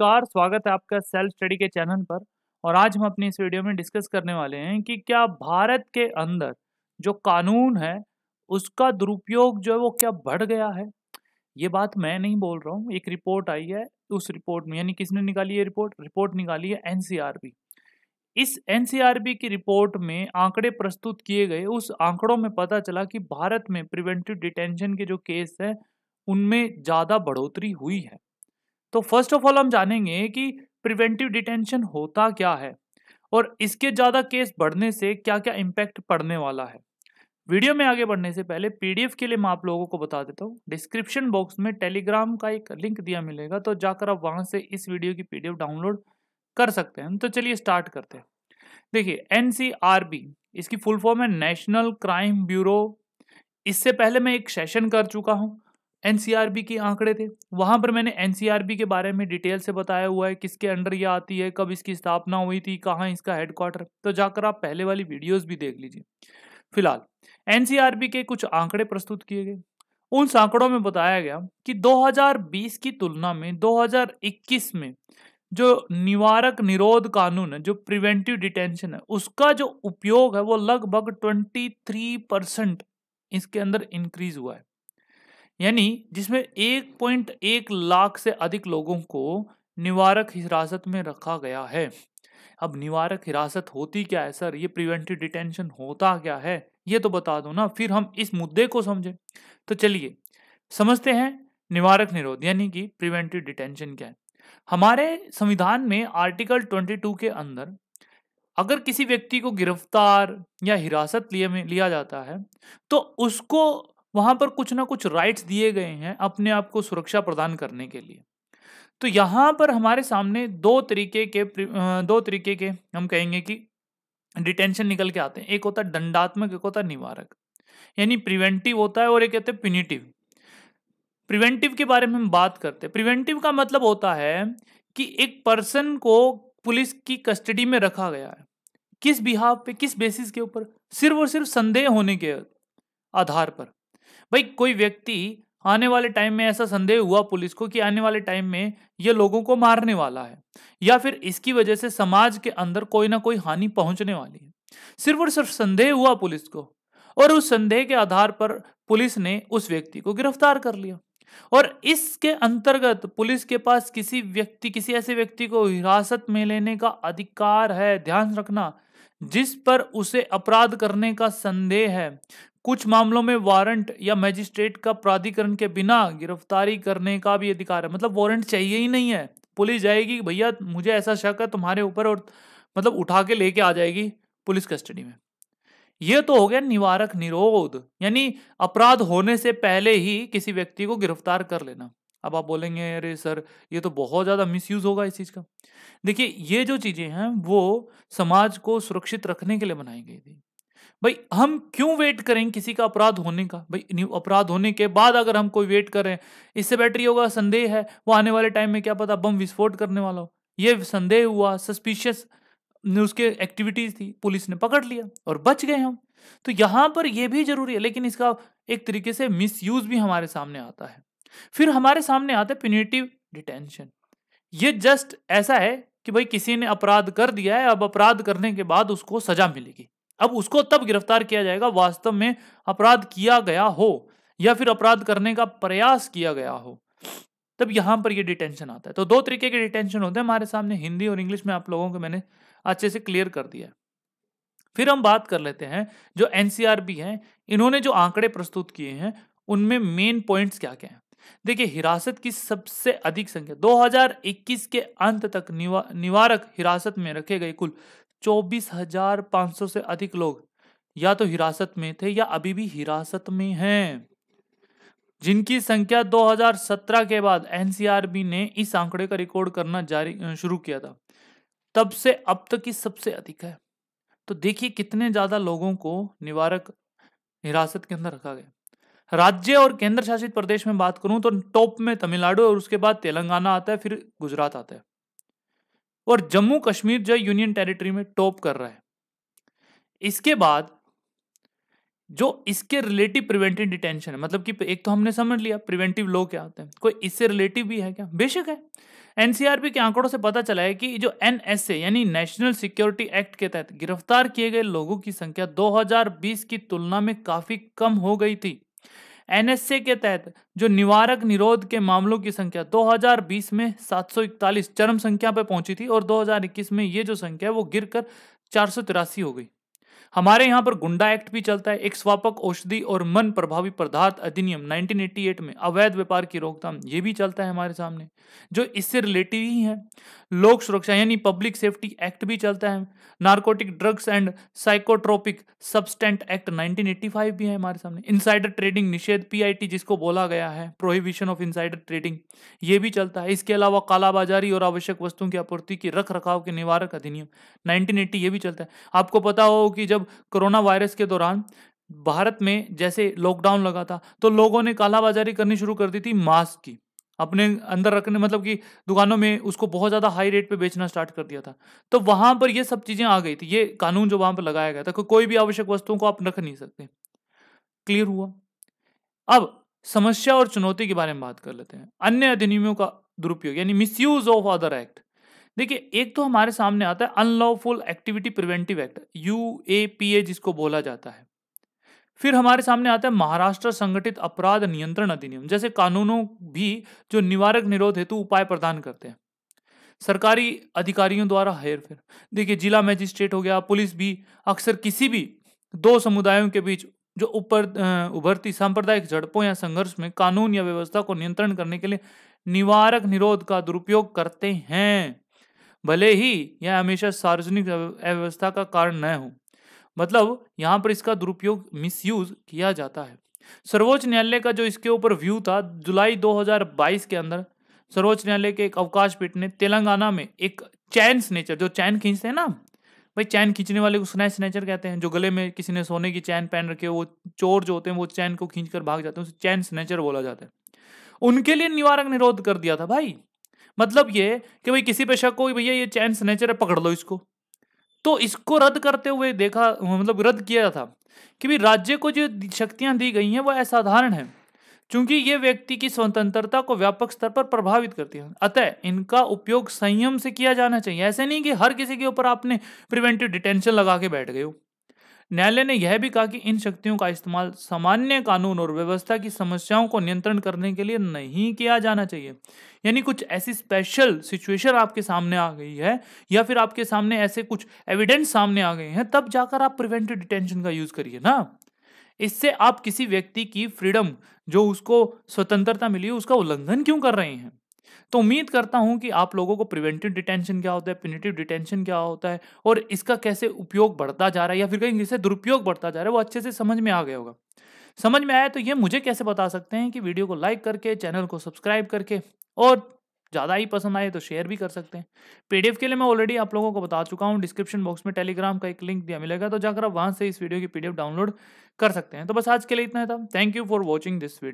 नमस्कार स्वागत है आपका सेल्फ स्टडी के चैनल पर और आज हम अपनी इस वीडियो में डिस्कस करने वाले हैं कि क्या भारत के अंदर जो कानून है उसका दुरुपयोग जो है वो क्या बढ़ गया है ये बात मैं नहीं बोल रहा हूँ एक रिपोर्ट आई है उस रिपोर्ट में यानी किसने निकाली है रिपोर्ट रिपोर्ट निकाली है एन इस एन की रिपोर्ट में आंकड़े प्रस्तुत किए गए उस आंकड़ों में पता चला कि भारत में प्रिवेंटिव डिटेंशन के जो केस हैं उनमें ज़्यादा बढ़ोतरी हुई है तो फर्स्ट ऑफ ऑल हम जानेंगे कि प्रिवेंटिव डिटेंशन होता क्या है और इसके ज़्यादा केस बढ़ने से क्या क्या इम्पैक्ट पड़ने वाला है वीडियो में आगे बढ़ने से पहले पीडीएफ के लिए मैं आप लोगों को बता देता हूँ डिस्क्रिप्शन बॉक्स में टेलीग्राम का एक लिंक दिया मिलेगा तो जाकर आप वहां से इस वीडियो की पीडीएफ डाउनलोड कर सकते हैं तो चलिए स्टार्ट करते हैं देखिए एनसीआरबी इसकी फुल फॉर्म है नेशनल क्राइम ब्यूरो इससे पहले मैं एक सेशन कर चुका हूँ एन के आंकड़े थे वहाँ पर मैंने एन के बारे में डिटेल से बताया हुआ है किसके अंडर ये आती है कब इसकी स्थापना हुई थी कहाँ इसका हेडक्वार्टर तो जाकर आप पहले वाली वीडियोस भी देख लीजिए फिलहाल एन के कुछ आंकड़े प्रस्तुत किए गए उन आंकड़ों में बताया गया कि 2020 की तुलना में 2021 में जो निवारक निरोध कानून है जो प्रिवेंटिव डिटेंशन है उसका जो उपयोग है वो लगभग 23 परसेंट इसके अंदर इंक्रीज हुआ है यानी जिसमें एक पॉइंट एक लाख से अधिक लोगों को निवारक हिरासत में रखा गया है अब निवारक हिरासत होती क्या है सर ये प्रिवेंटिव डिटेंशन होता क्या है ये तो बता दो ना फिर हम इस मुद्दे को समझें तो चलिए समझते हैं निवारक निरोध यानी कि प्रिवेंटिव डिटेंशन क्या है हमारे संविधान में आर्टिकल 22 के अंदर अगर किसी व्यक्ति को गिरफ्तार या हिरासत लिए में लिया जाता है तो उसको वहां पर कुछ ना कुछ राइट्स दिए गए हैं अपने आप को सुरक्षा प्रदान करने के लिए तो यहाँ पर हमारे सामने दो तरीके के दो तरीके के हम कहेंगे कि डिटेंशन निकल के आते हैं एक होता है दंडात्मक एक होता है निवारक यानी प्रिवेंटिव होता है और एक कहते हैं पिनिटिव प्रिवेंटिव के बारे में हम बात करते हैं प्रिवेंटिव का मतलब होता है कि एक पर्सन को पुलिस की कस्टडी में रखा गया है किस बिहाव पे किस बेसिस के ऊपर सिर्फ और सिर्फ संदेह होने के आधार पर भाई कोई व्यक्ति आने वाले टाइम में ऐसा संदेह हुआ पुलिस को कि आने वाले टाइम में ये लोगों को मारने वाला है या फिर इसकी वजह से समाज के अंदर कोई ना कोई हानि पहुंचने वाली है सिर्फ और सिर्फ संदेह हुआ पुलिस को और उस संदेह के आधार पर पुलिस ने उस व्यक्ति को गिरफ्तार कर लिया और इसके अंतर्गत पुलिस के पास किसी व्यक्ति किसी ऐसे व्यक्ति को हिरासत में लेने का अधिकार है ध्यान रखना जिस पर उसे अपराध करने का संदेह है कुछ मामलों में वारंट या मजिस्ट्रेट का प्राधिकरण के बिना गिरफ्तारी करने का भी अधिकार है मतलब वारंट चाहिए ही नहीं है पुलिस जाएगी भैया मुझे ऐसा शक है तुम्हारे ऊपर और मतलब उठा के लेके आ जाएगी पुलिस कस्टडी में यह तो हो गया निवारक निरोध यानी अपराध होने से पहले ही किसी व्यक्ति को गिरफ्तार कर लेना अब आप बोलेंगे अरे सर ये तो बहुत ज़्यादा मिसयूज़ होगा इस चीज़ का देखिए ये जो चीज़ें हैं वो समाज को सुरक्षित रखने के लिए बनाई गई थी भाई हम क्यों वेट करें किसी का अपराध होने का भाई अपराध होने के बाद अगर हम कोई वेट करें इससे बैटरी होगा संदेह है वो आने वाले टाइम में क्या पता बम विस्फोट करने वाला हो ये संदेह हुआ सस्पिशियस उसके एक्टिविटीज़ थी पुलिस ने पकड़ लिया और बच गए हम तो यहाँ पर यह भी जरूरी है लेकिन इसका एक तरीके से मिसयूज़ भी हमारे सामने आता है फिर हमारे सामने आता है पिनेटिव डिटेंशन ये जस्ट ऐसा है कि भाई किसी ने अपराध कर दिया है अब अपराध करने के बाद उसको सजा मिलेगी अब उसको तब गिरफ्तार किया जाएगा वास्तव में अपराध किया गया हो या फिर अपराध करने का प्रयास किया गया हो तब यहां पर ये डिटेंशन आता है तो दो तरीके के डिटेंशन होते हैं हमारे सामने हिंदी और इंग्लिश में आप लोगों को मैंने अच्छे से क्लियर कर दिया है फिर हम बात कर लेते हैं जो एनसीआरबी है इन्होंने जो आंकड़े प्रस्तुत किए हैं उनमें मेन पॉइंट्स क्या क्या हैं देखिए हिरासत की सबसे अधिक संख्या 2021 के अंत तक निवा, निवारक हिरासत में रखे गए कुल 24,500 से अधिक लोग या तो हिरासत में थे या अभी भी हिरासत में हैं जिनकी संख्या 2017 के बाद एनसीआरबी ने इस आंकड़े का रिकॉर्ड करना जारी शुरू किया था तब से अब तक की सबसे अधिक है तो देखिए कितने ज़्यादा लोगों को निवारक हिरासत के अंदर रखा गया राज्य और केंद्र शासित प्रदेश में बात करूं तो टॉप में तमिलनाडु और उसके बाद तेलंगाना आता है फिर गुजरात आता है और जम्मू कश्मीर जो यूनियन टेरिटरी में टॉप कर रहा है इसके बाद जो इसके रिलेटिव प्रिवेंटिव डिटेंशन है मतलब कि एक तो हमने समझ लिया प्रिवेंटिव लॉ क्या होते हैं कोई इससे रिलेटिव भी है क्या बेशक है एनसीआरबी के आंकड़ों से पता चला है कि जो एनएसए यानी नेशनल सिक्योरिटी एक्ट के तहत गिरफ्तार किए गए लोगों की संख्या 2020 की तुलना में काफी कम हो गई थी एनएसए के तहत जो निवारक निरोध के मामलों की संख्या 2020 में 741 चरम संख्या पर पहुंची थी और 2021 में ये जो संख्या है वो गिरकर चार हो गई हमारे यहाँ पर गुंडा एक्ट भी चलता है एक स्वापक औषधि और मन प्रभावी पदार्थ अधिनियम 1988 में अवैध व्यापार की रोकथाम ये भी चलता है हमारे सामने जो इससे रिलेटिव ही है लोक सुरक्षा यानी पब्लिक सेफ्टी एक्ट भी चलता है narcotic drugs and psychotropic substance act 1985 भी है हमारे सामने इनसाइडर ट्रेडिंग निषेध पी जिसको बोला गया है प्रोहिबिशन ऑफ इनसाइडर ट्रेडिंग ये भी चलता है इसके अलावा कालाबाजारी और आवश्यक वस्तुओं की आपूर्ति की रख रखाव के निवारक अधिनियम नाइनटीन ये भी चलता है आपको पता हो कि जब कोरोना वायरस के दौरान भारत में जैसे लॉकडाउन लगा था तो लोगों ने कालाबाजारी करनी शुरू कर दी थी मास्क की अपने अंदर रखने मतलब कि दुकानों में उसको बहुत ज़्यादा हाई रेट पे बेचना स्टार्ट कर दिया था तो वहाँ पर ये सब चीज़ें आ गई थी ये कानून जो वहाँ पर लगाया गया था को कोई भी आवश्यक वस्तुओं को आप रख नहीं सकते क्लियर हुआ अब समस्या और चुनौती के बारे में बात कर लेते हैं अन्य अधिनियमों का दुरुपयोग यानी misuse of other act देखिए एक तो हमारे सामने आता है unlawful activity preventive act U A P A जिसको बोला जाता है फिर हमारे सामने आता है महाराष्ट्र संगठित अपराध नियंत्रण अधिनियम जैसे कानूनों भी जो निवारक निरोध हेतु उपाय प्रदान करते हैं सरकारी अधिकारियों द्वारा हेरफेर देखिए जिला मैजिस्ट्रेट हो गया पुलिस भी अक्सर किसी भी दो समुदायों के बीच जो ऊपर उभरती सांप्रदायिक झड़पों या संघर्ष में कानून या व्यवस्था को नियंत्रण करने के लिए निवारक निरोध का दुरुपयोग करते हैं भले ही यह हमेशा सार्वजनिक अव्यवस्था का कारण न हो मतलब यहाँ पर इसका दुरुपयोग मिसयूज किया जाता है सर्वोच्च न्यायालय का जो इसके ऊपर व्यू था जुलाई 2022 के अंदर सर्वोच्च न्यायालय के एक अवकाश पीठ ने तेलंगाना में एक चैन स्नेचर जो चैन खींचते हैं ना भाई चैन खींचने वाले को स्नैच स्नेचर कहते हैं जो गले में किसी ने सोने की चैन पहन रखे वो चोर जो होते हैं वो चैन को खींच भाग जाते हैं उसे चैन स्नेचर बोला जाता है उनके लिए निवारक निरोध कर दिया था भाई मतलब ये कि भाई किसी पे शक हो भैया ये चैन स्नेचर है पकड़ लो इसको तो इसको रद्द करते हुए देखा मतलब रद्द किया था कि भाई राज्य को जो शक्तियां दी गई हैं वह असाधारण हैं क्योंकि ये व्यक्ति की स्वतंत्रता को व्यापक स्तर पर प्रभावित करती है अतः इनका उपयोग संयम से किया जाना चाहिए ऐसे नहीं कि हर किसी के ऊपर आपने प्रिवेंटिव डिटेंशन लगा के बैठ गए हो न्यायालय ने यह भी कहा कि इन शक्तियों का इस्तेमाल सामान्य कानून और व्यवस्था की समस्याओं को नियंत्रण करने के लिए नहीं किया जाना चाहिए यानी कुछ ऐसी स्पेशल सिचुएशन आपके सामने आ गई है या फिर आपके सामने ऐसे कुछ एविडेंस सामने आ गए हैं तब जाकर आप प्रिवेंटिव डिटेंशन का यूज करिए ना इससे आप किसी व्यक्ति की फ्रीडम जो उसको स्वतंत्रता मिली उसका उल्लंघन क्यों कर रहे हैं तो उम्मीद करता हूं कि आप लोगों को प्रिवेंटिव डिटेंशन क्या होता है पिनेटिव डिटेंशन क्या होता है और इसका कैसे उपयोग बढ़ता जा रहा है या फिर कहीं इसे दुरुपयोग बढ़ता जा रहा है वो अच्छे से समझ में आ गया होगा समझ में आया तो ये मुझे कैसे बता सकते हैं कि वीडियो को लाइक करके चैनल को सब्सक्राइब करके और ज़्यादा ही पसंद आए तो शेयर भी कर सकते हैं पीडीएफ के लिए मैं ऑलरेडी आप लोगों को बता चुका हूँ डिस्क्रिप्शन बॉक्स में टेलीग्राम का एक लिंक दिया मिलेगा तो जाकर आप वहाँ से इस वीडियो की पीडीएफ डाउनलोड कर सकते हैं तो बस आज के लिए इतना था thank you for watching this video